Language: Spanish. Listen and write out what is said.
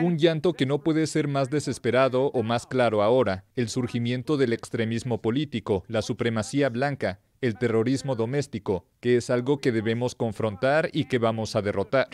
Un llanto que no puede ser más desesperado o más claro ahora, el surgimiento del extremismo político, la supremacía blanca, el terrorismo doméstico, que es algo que debemos confrontar y que vamos a derrotar.